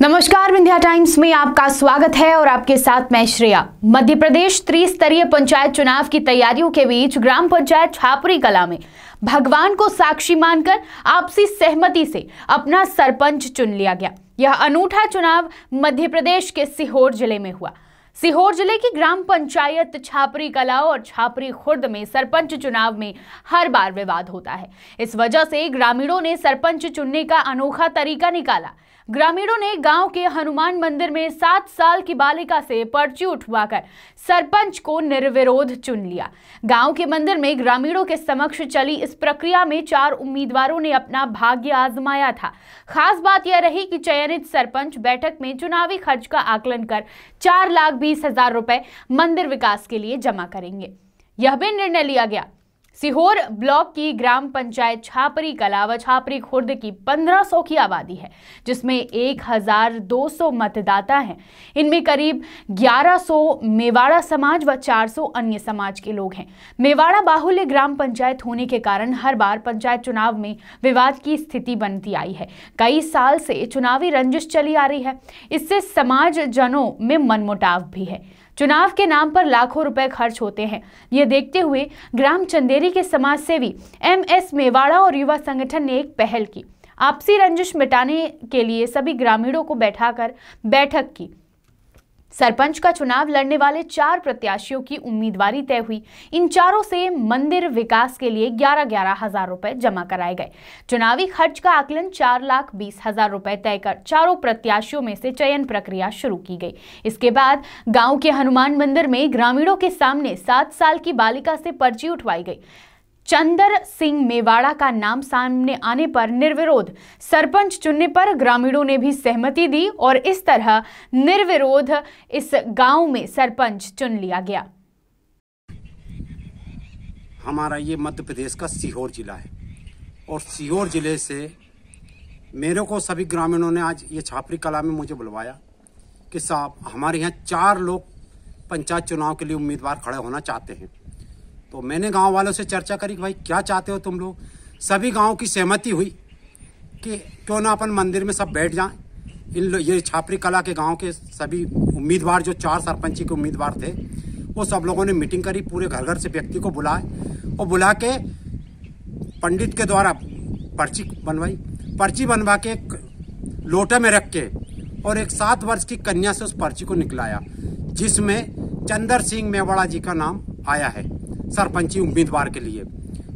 नमस्कार विंध्या टाइम्स में आपका स्वागत है और आपके साथ मैं श्रेया मध्य प्रदेश त्रिस्तरीय पंचायत चुनाव की तैयारियों के बीच ग्राम पंचायत छापरी कला में भगवान को साक्षी मानकर आपसी सहमति से अपना सरपंच चुन लिया गया यह अनूठा चुनाव मध्य प्रदेश के सीहोर जिले में हुआ सीहोर जिले की ग्राम पंचायत छापरी कला और छापरी खुर्द में सरपंच चुनाव में हर बार विवाद होता है इस वजह से ग्रामीणों ने सरपंच चुनने का अनोखा तरीका निकाला ग्रामीणों ने गांव के हनुमान मंदिर में सात साल की बालिका से पर्ची उठवाकर सरपंच को निर्विरोध चुन लिया गांव के मंदिर में ग्रामीणों के समक्ष चली इस प्रक्रिया में चार उम्मीदवारों ने अपना भाग्य आजमाया था खास बात यह रही कि चयनित सरपंच बैठक में चुनावी खर्च का आकलन कर चार लाख बीस हजार रुपए मंदिर विकास के लिए जमा करेंगे यह भी निर्णय लिया गया सीहोर ब्लॉक की ग्राम पंचायत छापरी कला व छापरी खुर्द की 1500 की आबादी है जिसमें 1200 मतदाता हैं इनमें करीब 1100 मेवाड़ा समाज व 400 अन्य समाज के लोग हैं मेवाड़ा बाहुल्य ग्राम पंचायत होने के कारण हर बार पंचायत चुनाव में विवाद की स्थिति बनती आई है कई साल से चुनावी रंजिश चली आ रही है इससे समाज जनों में मनमुटाव भी है चुनाव के नाम पर लाखों रुपए खर्च होते हैं ये देखते हुए ग्राम चंदेरी के समाज सेवी एम एस मेवाड़ा और युवा संगठन ने एक पहल की आपसी रंजिश मिटाने के लिए सभी ग्रामीणों को बैठाकर बैठक की सरपंच का चुनाव लड़ने वाले चार प्रत्याशियों की उम्मीदवारी तय हुई इन चारों से मंदिर विकास के लिए ग्यारह ग्यारह हजार रुपए जमा कराए गए चुनावी खर्च का आकलन चार लाख बीस हजार रुपए तय कर चारों प्रत्याशियों में से चयन प्रक्रिया शुरू की गई इसके बाद गांव के हनुमान मंदिर में ग्रामीणों के सामने सात साल की बालिका से पर्ची उठवाई गई चंदर सिंह मेवाड़ा का नाम सामने आने पर निर्विरोध सरपंच चुनने पर ग्रामीणों ने भी सहमति दी और इस तरह निर्विरोध इस गांव में सरपंच चुन लिया गया हमारा ये मध्य प्रदेश का सीहोर जिला है और सीहोर जिले से मेरे को सभी ग्रामीणों ने आज ये छापरी कला में मुझे बुलवाया कि साहब हमारे यहाँ चार लोग पंचायत चुनाव के लिए उम्मीदवार खड़े होना चाहते हैं तो मैंने गांव वालों से चर्चा करी कि भाई क्या चाहते हो तुम लोग सभी गांव की सहमति हुई कि क्यों ना अपन मंदिर में सब बैठ जाएं इन ये छापरी कला के गांव के सभी उम्मीदवार जो चार सरपंची के उम्मीदवार थे वो सब लोगों ने मीटिंग करी पूरे घर घर से व्यक्ति को बुलाए और बुला के पंडित के द्वारा पर्ची बनवाई पर्ची बनवा के एक लोटे में रख के और एक सात वर्ष की कन्या से उस पर्ची को निकलाया जिसमें चंदर सिंह मेवाड़ा जी का नाम आया है सरपंची उम्मीदवार के लिए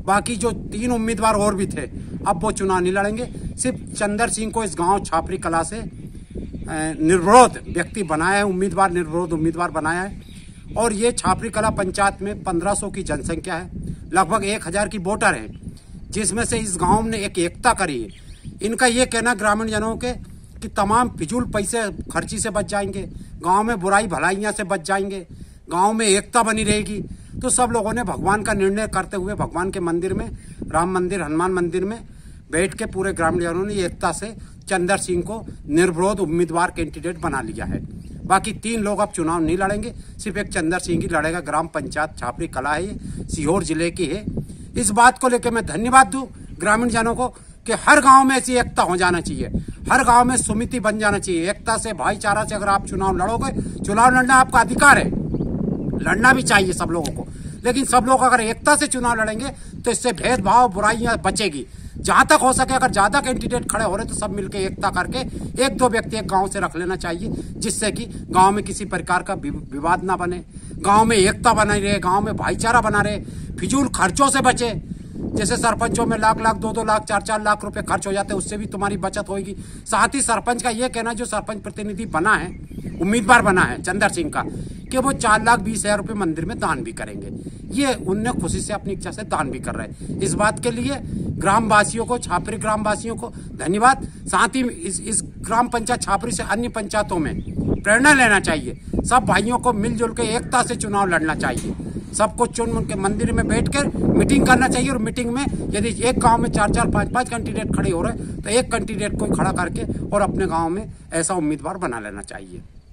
बाकी जो तीन उम्मीदवार और भी थे अब वो चुनाव नहीं लड़ेंगे सिर्फ चंद्र सिंह को इस गांव छापरी कला से निर्विरोध व्यक्ति बनाया है उम्मीदवार निर्विरोध उम्मीदवार बनाया है और ये छापरी कला पंचायत में पंद्रह की जनसंख्या है लगभग एक की वोटर है जिसमें से इस गाँव ने एक एकता करी है इनका ये कहना ग्रामीण जनों के कि तमाम फिजूल पैसे खर्ची से बच जाएंगे गांव में बुराई भलाइयाँ से बच जाएंगे गांव में एकता बनी रहेगी तो सब लोगों ने भगवान का निर्णय करते हुए भगवान के मंदिर में राम मंदिर हनुमान मंदिर में बैठ के पूरे ग्रामीणों ने एकता से चंद्र सिंह को निर्विरोध उम्मीदवार कैंडिडेट बना लिया है बाकी तीन लोग अब चुनाव नहीं लड़ेंगे सिर्फ एक चंद्र सिंह ही लड़ेगा ग्राम पंचायत छापरी कला है सीहोर जिले की है इस बात को लेकर मैं धन्यवाद दू ग्रामीण जनों को कि हर गांव में ऐसी एकता हो जाना चाहिए हर गांव में समिति बन जाना चाहिए एकता से भाईचारा से अगर आप चुनाव लड़ोगे चुनाव लड़ना आपका अधिकार है लड़ना भी चाहिए सब लोगों को लेकिन सब लोग अगर एकता से चुनाव लड़ेंगे तो इससे भेदभाव बुराइयां बचेगी जहां तक हो सके अगर ज्यादा कैंडिडेट खड़े हो रहे तो सब मिलकर एकता करके एक दो व्यक्ति एक गांव से रख लेना चाहिए जिससे कि गांव में किसी प्रकार का विवाद ना बने गांव में एकता बनाई रहे गांव में भाईचारा बना रहे फिजूल खर्चों से बचे जैसे सरपंचों में लाख लाख दो दो लाख चार चार लाख रुपए खर्च हो जाते हैं उससे भी तुम्हारी बचत होगी साथ ही सरपंच का ये कहना जो सरपंच प्रतिनिधि बना है उम्मीदवार बना है चंद्र सिंह का कि वो चार लाख बीस हजार रुपये मंदिर में दान भी करेंगे ये उनने खुशी से अपनी इच्छा से दान भी कर रहे हैं इस बात के लिए ग्रामवासियों को छापरी ग्रामवासियों को धन्यवाद साथ ही इस, इस ग्राम पंचायत छापरी से अन्य पंचायतों में प्रेरणा लेना चाहिए सब भाइयों को मिलजुल के एकता से चुनाव लड़ना चाहिए सबको चुन के मंदिर में बैठ कर मीटिंग करना चाहिए और मीटिंग में यदि एक गाँव में चार चार पाँच पाँच कैंडिडेट खड़े हो रहे तो एक कैंडिडेट को खड़ा करके और अपने गाँव में ऐसा उम्मीदवार बना लेना चाहिए